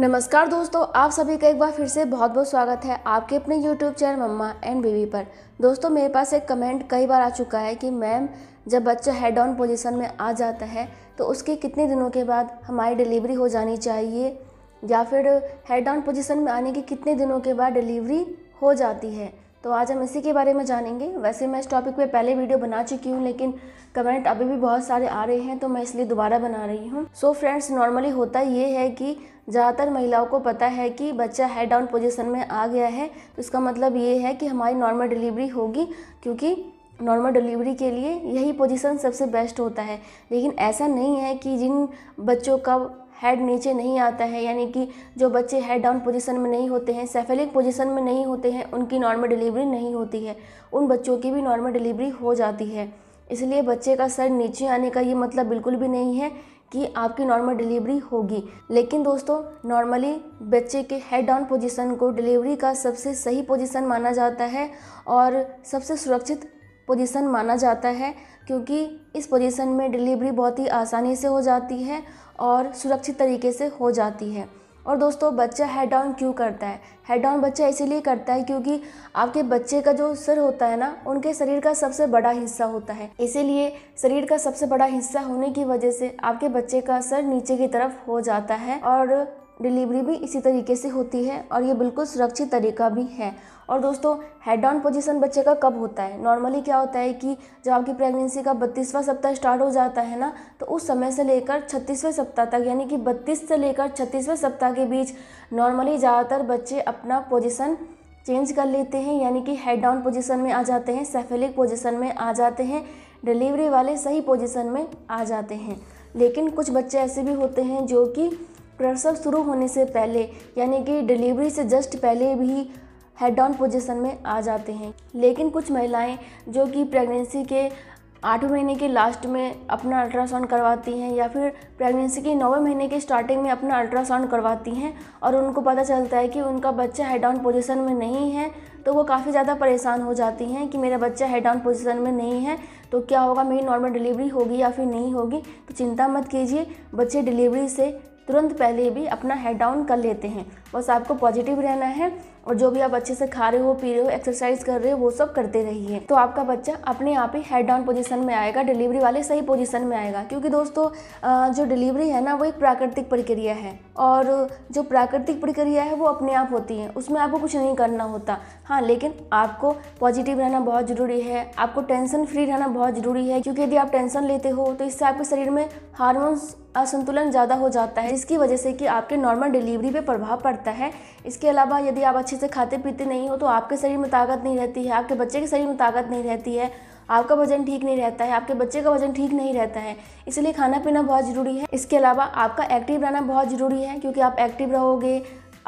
नमस्कार दोस्तों आप सभी का एक बार फिर से बहुत बहुत स्वागत है आपके अपने YouTube channel mamma and baby पर दोस्तों मेरे पास एक कमेंट कई बार आ चुका है कि मैम जब बच्चा हेड ऑन पोजीशन में आ जाता है तो उसके कितने दिनों के बाद हमारी डिलीवरी हो जानी चाहिए या फिर हेड ऑन पोजीशन में आने के कितने दिनों के बाद डिलीवरी हो जाती है तो आज हम इसी के बारे में जानेंगे वैसे मैं इस टॉपिक पे पहले वीडियो बना चुकी हूँ लेकिन कमेंट अभी भी बहुत सारे आ रहे हैं तो मैं इसलिए दोबारा बना रही हूँ सो फ्रेंड्स नॉर्मली होता ये है कि ज़्यादातर महिलाओं को पता है कि बच्चा हेड डाउन पोजिशन में आ गया है तो इसका मतलब ये है कि हमारी नॉर्मल डिलीवरी होगी क्योंकि नॉर्मल डिलीवरी के लिए यही पोजीशन सबसे बेस्ट होता है लेकिन ऐसा नहीं है कि जिन बच्चों का हेड नीचे नहीं आता है यानी कि जो बच्चे हेड डाउन पोजीशन में नहीं होते हैं सेफेलिक पोजीशन में नहीं होते हैं उनकी नॉर्मल डिलीवरी नहीं होती है उन बच्चों की भी नॉर्मल डिलीवरी हो जाती है इसलिए बच्चे का सर नीचे आने का ये मतलब बिल्कुल भी नहीं है कि आपकी नॉर्मल डिलीवरी होगी लेकिन दोस्तों नॉर्मली बच्चे के हेड डाउन पोजीशन को डिलीवरी का सबसे सही पोजीशन माना जाता है और सबसे सुरक्षित पोजीशन माना जाता है क्योंकि इस पोजीशन में डिलीवरी बहुत ही आसानी से हो जाती है और सुरक्षित तरीके से हो जाती है और दोस्तों बच्चा हेड डाउन क्यों करता है हेड डाउन बच्चा इसीलिए करता है क्योंकि आपके बच्चे का जो सर होता है ना उनके शरीर का सबसे बड़ा हिस्सा होता है इसीलिए शरीर का सबसे बड़ा हिस्सा होने की वजह से आपके बच्चे का सर नीचे की तरफ हो जाता है और डिलीवरी भी इसी तरीके से होती है और ये बिल्कुल सुरक्षित तरीका भी है और दोस्तों हेड डाउन पोजीशन बच्चे का कब होता है नॉर्मली क्या होता है कि जब आपकी प्रेगनेंसी का बत्तीसवां सप्ताह स्टार्ट हो जाता है ना तो उस समय से लेकर छत्तीसवें सप्ताह तक यानी कि बत्तीस से लेकर छत्तीसवें सप्ताह के बीच नॉर्मली ज़्यादातर बच्चे अपना पोजिशन चेंज कर लेते हैं यानी कि हेड डाउन पोजिशन में आ जाते हैं सेफेलिक पोजिशन में आ जाते हैं डिलीवरी वाले सही पोजिशन में आ जाते हैं लेकिन कुछ बच्चे ऐसे भी होते हैं जो कि प्रसव शुरू होने से पहले यानी कि डिलीवरी से जस्ट पहले भी हेड डाउन पोजिशन में आ जाते हैं लेकिन कुछ महिलाएं जो कि प्रेगनेंसी के आठवें महीने के लास्ट में अपना अल्ट्रासाउंड करवाती हैं या फिर प्रेगनेंसी के नौवें महीने के स्टार्टिंग में अपना अल्ट्रासाउंड करवाती हैं और उनको पता चलता है कि उनका बच्चा हेड ऑन पोजिशन में नहीं है तो वो काफ़ी ज़्यादा परेशान हो जाती हैं कि मेरा बच्चा हेड ऑन पोजिशन में नहीं है तो क्या होगा मेरी नॉर्मल डिलीवरी होगी या फिर नहीं होगी तो चिंता मत कीजिए बच्चे डिलीवरी से तुरंत पहले भी अपना हेड डाउन कर लेते हैं बस आपको पॉजिटिव रहना है और जो भी आप अच्छे से खा रहे हो पी रहे हो एक्सरसाइज कर रहे हो वो सब करते रहिए तो आपका बच्चा अपने आप ही हेड डाउन पोजीशन में आएगा डिलीवरी वाले सही पोजीशन में आएगा क्योंकि दोस्तों जो डिलीवरी है ना वो एक प्राकृतिक प्रक्रिया है और जो प्राकृतिक प्रक्रिया है वो अपने आप होती है उसमें आपको कुछ नहीं करना होता हाँ लेकिन आपको पॉजिटिव रहना बहुत ज़रूरी है आपको टेंशन फ्री रहना बहुत ज़रूरी है क्योंकि यदि आप टेंशन लेते हो तो इससे आपके शरीर में हारमोन्स असंतुलन ज़्यादा हो जाता है जिसकी वजह से कि आपके नॉर्मल डिलीवरी पे प्रभाव पड़ता है इसके अलावा यदि आप अच्छे से खाते पीते नहीं हो तो आपके शरीर में ताकत नहीं रहती है आपके बच्चे के शरीर में ताकत नहीं रहती है आपका वजन ठीक नहीं रहता है आपके बच्चे का वजन ठीक नहीं रहता है इसलिए खाना पीना बहुत ज़रूरी है इसके अलावा आपका एक्टिव रहना बहुत ज़रूरी है क्योंकि आप एक्टिव रहोगे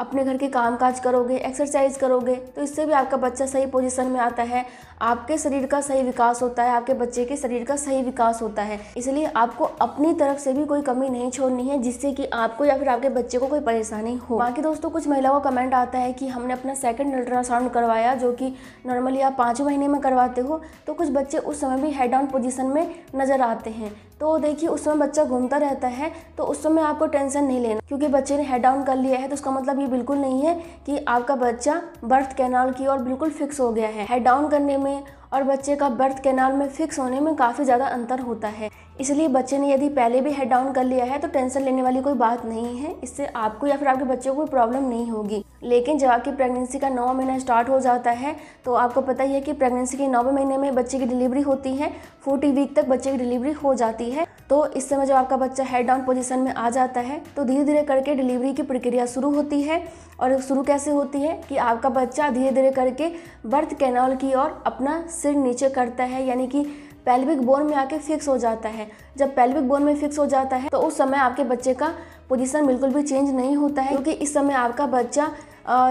अपने घर के काम काज करोगे एक्सरसाइज करोगे तो इससे भी आपका बच्चा सही पोजीशन में आता है आपके शरीर का सही विकास होता है आपके बच्चे के शरीर का सही विकास होता है इसलिए आपको अपनी तरफ से भी कोई कमी नहीं छोड़नी है जिससे कि आपको या फिर आपके बच्चे को कोई परेशानी हो बाकी दोस्तों कुछ महिलाओं का कमेंट आता है कि हमने अपना सेकेंड अल्ट्रासाउंड करवाया जो कि नॉर्मली आप पाँच महीने में करवाते हो तो कुछ बच्चे उस समय भी हेड ऑन पोजिशन में नज़र आते हैं तो देखिए उस समय बच्चा घूमता रहता है तो उस समय आपको टेंशन नहीं लेना क्योंकि बच्चे ने हेड डाउन कर लिया है तो उसका मतलब ये बिल्कुल नहीं है कि आपका बच्चा बर्थ कैनाल की ओर बिल्कुल फिक्स हो गया है हेड डाउन करने में और बच्चे का बर्थ कैनाल में फिक्स होने में काफ़ी ज़्यादा अंतर होता है इसलिए बच्चे ने यदि पहले भी हेड डाउन कर लिया है तो टेंशन लेने वाली कोई बात नहीं है इससे आपको या फिर आपके बच्चे को कोई प्रॉब्लम नहीं होगी लेकिन जब आपकी प्रेगनेंसी का नौवा महीना स्टार्ट हो जाता है तो आपको पता ही है कि प्रेगनेंसी के नौवें महीने में बच्चे की डिलीवरी होती है फोर्टी वीक तक बच्चे की डिलीवरी हो जाती है तो इस समय जब आपका बच्चा हेड डाउन पोजीशन में आ जाता है तो धीरे धीरे करके डिलीवरी की प्रक्रिया शुरू होती है और शुरू कैसे होती है कि आपका बच्चा धीरे धीरे करके बर्थ कैनाल की ओर अपना सिर नीचे करता है यानी कि पेल्विक बोन में आके फिक्स हो जाता है जब पेल्विक बोन में फिक्स हो जाता है तो उस समय आपके बच्चे का पोजीशन बिल्कुल भी चेंज नहीं होता है क्योंकि इस समय आपका बच्चा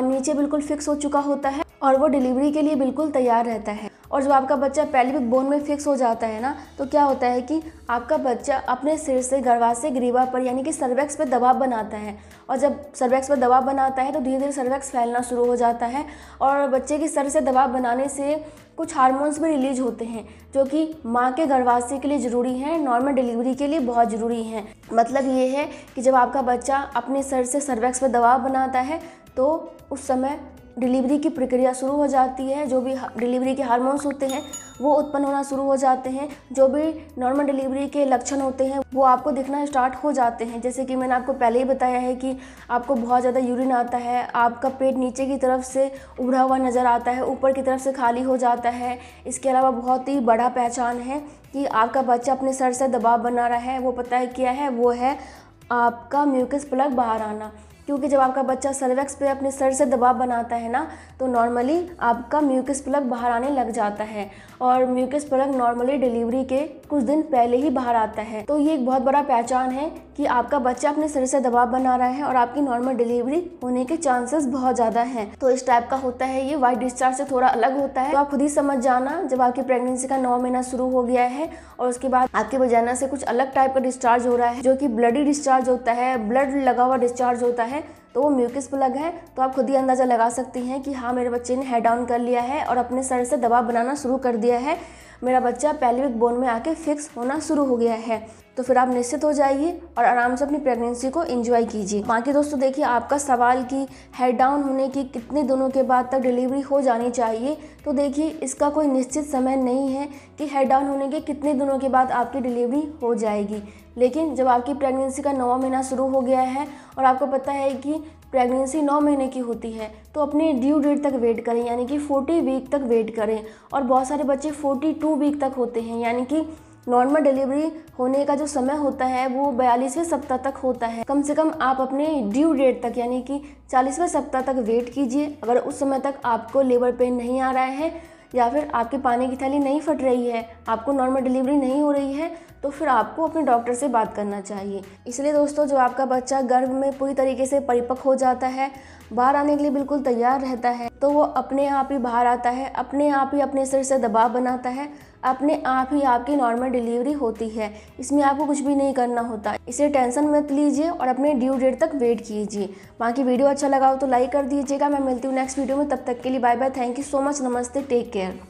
नीचे बिल्कुल फिक्स हो चुका होता है और वो डिलीवरी के लिए बिल्कुल तैयार रहता है और जब आपका बच्चा पेल्विक बोन में फिक्स हो जाता है ना तो क्या होता है कि आपका बच्चा अपने सिर से गर्भाशय ग्रीवा पर यानी कि सर्वेक्स पर दबाव बनाता है और जब सर्वेक्स पर दबाव बनाता है तो धीरे धीरे सर्वेक्स फैलना शुरू हो जाता है और बच्चे के सर से दबाव बनाने से कुछ हार्मोन्स भी रिलीज होते हैं जो कि माँ के गर्भाशय के लिए ज़रूरी हैं नॉर्मल डिलीवरी के लिए बहुत ज़रूरी हैं मतलब ये है कि जब आपका बच्चा अपने सर से सर्वेक्स पर दबाव बनाता है तो उस समय डिलीवरी की प्रक्रिया शुरू हो जाती है जो भी डिलीवरी के हार्मोन्स होते हैं वो उत्पन्न होना शुरू हो जाते हैं जो भी नॉर्मल डिलीवरी के लक्षण होते हैं वो आपको दिखना स्टार्ट हो जाते हैं जैसे कि मैंने आपको पहले ही बताया है कि आपको बहुत ज़्यादा यूरिन आता है आपका पेट नीचे की तरफ से उभरा हुआ नज़र आता है ऊपर की तरफ से खाली हो जाता है इसके अलावा बहुत ही बड़ा पहचान है कि आपका बच्चा अपने सर से दबाव बना रहा है वो पता है क्या है वो है आपका म्यूकस प्लग बाहर आना क्योंकि जब आपका बच्चा सर्वेक्स पे अपने सर से दबाव बनाता है ना तो नॉर्मली आपका म्यूकस प्लग बाहर आने लग जाता है और म्यूकस प्लग नॉर्मली डिलीवरी के कुछ दिन पहले ही बाहर आता है तो ये एक बहुत बड़ा पहचान है कि आपका बच्चा अपने सर से दबाव बना रहा है और आपकी नॉर्मल डिलीवरी होने के चांसेस बहुत ज़्यादा हैं तो इस टाइप का होता है ये वाइट डिस्चार्ज से थोड़ा अलग होता है तो आप खुद ही समझ जाना जब आपकी प्रेगनेंसी का नौ महीना शुरू हो गया है और उसके बाद आपके वजाना से कुछ अलग टाइप का डिस्चार्ज हो रहा है जो कि ब्लडी डिस्चार्ज होता है ब्लड लगा हुआ डिस्चार्ज होता है तो वो म्यूकस प्लग है तो आप खुद ही अंदाज़ा लगा सकती हैं कि हाँ मेरे बच्चे ने हेड डाउन कर लिया है और अपने सर से दबाव बनाना शुरू कर दिया है मेरा बच्चा पेल्विक बोन में आके फिक्स होना शुरू हो गया है तो फिर आप निश्चित हो जाइए और आराम से अपनी प्रेगनेंसी को इन्जॉय कीजिए बाकी दोस्तों देखिए आपका सवाल कि हेड डाउन होने की कितने दिनों के बाद तक डिलीवरी हो जानी चाहिए तो देखिए इसका कोई निश्चित समय नहीं है कि हेड डाउन होने के कितने दिनों के बाद आपकी डिलीवरी हो जाएगी लेकिन जब आपकी प्रेगनेंसी का नवा महीना शुरू हो गया है और आपको पता है कि प्रेगनेंसी नौ महीने की होती है तो अपने ड्यू डेट तक वेट करें यानी कि फोर्टी वीक तक वेट करें और बहुत सारे बच्चे फोर्टी टू वीक तक होते हैं यानी कि नॉर्मल डिलीवरी होने का जो समय होता है वो बयालीसवें सप्ताह तक होता है कम से कम आप अपने ड्यू डेट तक यानी कि चालीसवें सप्ताह तक वेट कीजिए अगर उस समय तक आपको लेबर पेन नहीं आ रहा है या फिर आपके पानी की थैली नहीं फट रही है आपको नॉर्मल डिलीवरी नहीं हो रही है तो फिर आपको अपने डॉक्टर से बात करना चाहिए इसलिए दोस्तों जो आपका बच्चा गर्भ में पूरी तरीके से परिपक्व हो जाता है बाहर आने के लिए बिल्कुल तैयार रहता है तो वो अपने आप ही बाहर आता है अपने आप ही अपने सिर से दबाव बनाता है अपने आप ही आपकी नॉर्मल डिलीवरी होती है इसमें आपको कुछ भी नहीं करना होता इसे टेंशन मत लीजिए और अपने ड्यू डेट तक वेट कीजिए बाकी वीडियो अच्छा लगा हो तो लाइक कर दीजिएगा मैं मिलती हूँ नेक्स्ट वीडियो में तब तक के लिए bye bye thank you so much नमस्ते टेक केयर